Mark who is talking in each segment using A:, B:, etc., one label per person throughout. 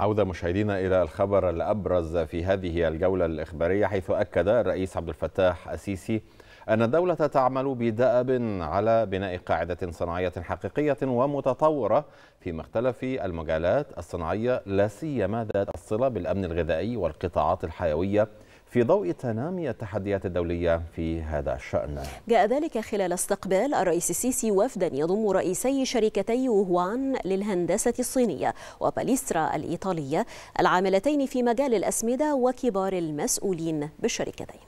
A: عودة مشاهدينا إلى الخبر الأبرز في هذه الجولة الإخبارية حيث أكد الرئيس عبد الفتاح السيسي أن الدولة تعمل بدأب على بناء قاعدة صناعية حقيقية ومتطورة في مختلف المجالات الصناعية لا سيما ذات الصلة بالأمن الغذائي والقطاعات الحيوية في ضوء تنامي التحديات الدولية في هذا الشأن
B: جاء ذلك خلال استقبال الرئيس السيسي وفدا يضم رئيسي شركتي ووهان للهندسة الصينية وباليسترا الإيطالية العاملتين في مجال الأسمدة وكبار المسؤولين بالشركتين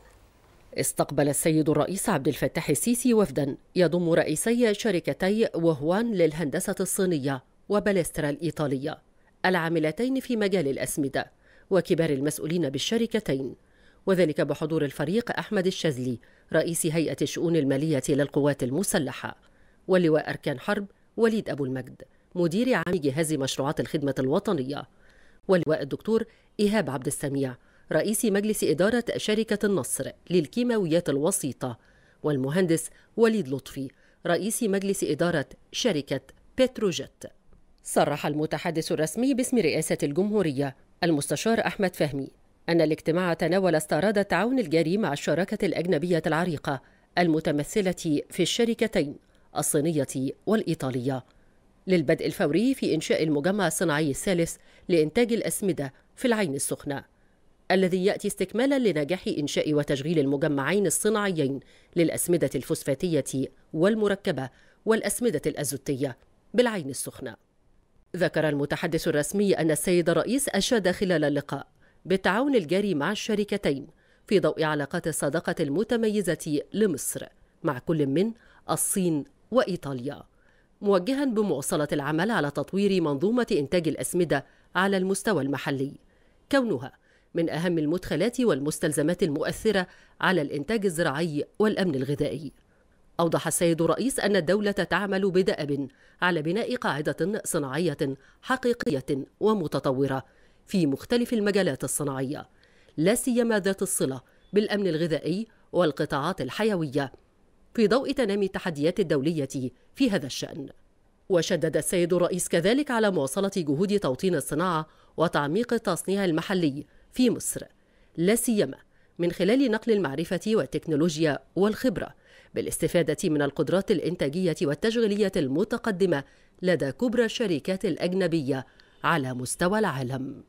C: استقبل السيد الرئيس عبد الفتاح السيسي وفدا يضم رئيسي شركتي وهوان للهندسة الصينية وباليسترا الإيطالية العاملتين في مجال الأسمدة وكبار المسؤولين بالشركتين وذلك بحضور الفريق أحمد الشاذلي رئيس هيئة الشؤون المالية للقوات المسلحة واللواء أركان حرب وليد أبو المجد مدير عام جهاز مشروعات الخدمة الوطنية واللواء الدكتور إيهاب عبد السميع رئيس مجلس إدارة شركة النصر للكيماويات الوسيطة والمهندس وليد لطفي رئيس مجلس إدارة شركة بتروجيت صرح المتحدث الرسمي باسم رئاسة الجمهورية المستشار أحمد فهمي أن الاجتماع تناول استعراض التعاون الجاري مع الشراكة الأجنبية العريقة المتمثلة في الشركتين الصينية والإيطالية للبدء الفوري في إنشاء المجمع الصناعي الثالث لإنتاج الأسمدة في العين السخنة الذي يأتي استكمالا لنجاح إنشاء وتشغيل المجمعين الصناعيين للأسمدة الفوسفاتية والمركبة والأسمدة الأزوتية بالعين السخنة ذكر المتحدث الرسمي أن السيد الرئيس أشاد خلال اللقاء بالتعاون الجاري مع الشركتين في ضوء علاقات الصداقة المتميزة لمصر مع كل من الصين وإيطاليا موجها بمواصلة العمل على تطوير منظومة إنتاج الأسمدة على المستوى المحلي كونها من أهم المدخلات والمستلزمات المؤثرة على الإنتاج الزراعي والأمن الغذائي أوضح السيد الرئيس أن الدولة تعمل بدأب على بناء قاعدة صناعية حقيقية ومتطورة في مختلف المجالات الصناعية لا سيما ذات الصلة بالأمن الغذائي والقطاعات الحيوية في ضوء تنامي التحديات الدولية في هذا الشأن وشدد السيد الرئيس كذلك على مواصلة جهود توطين الصناعة وتعميق التصنيع المحلي في مصر لا سيما من خلال نقل المعرفة والتكنولوجيا والخبرة بالاستفادة من القدرات الإنتاجية والتشغيلية المتقدمة لدى كبرى الشركات الأجنبية على مستوى العالم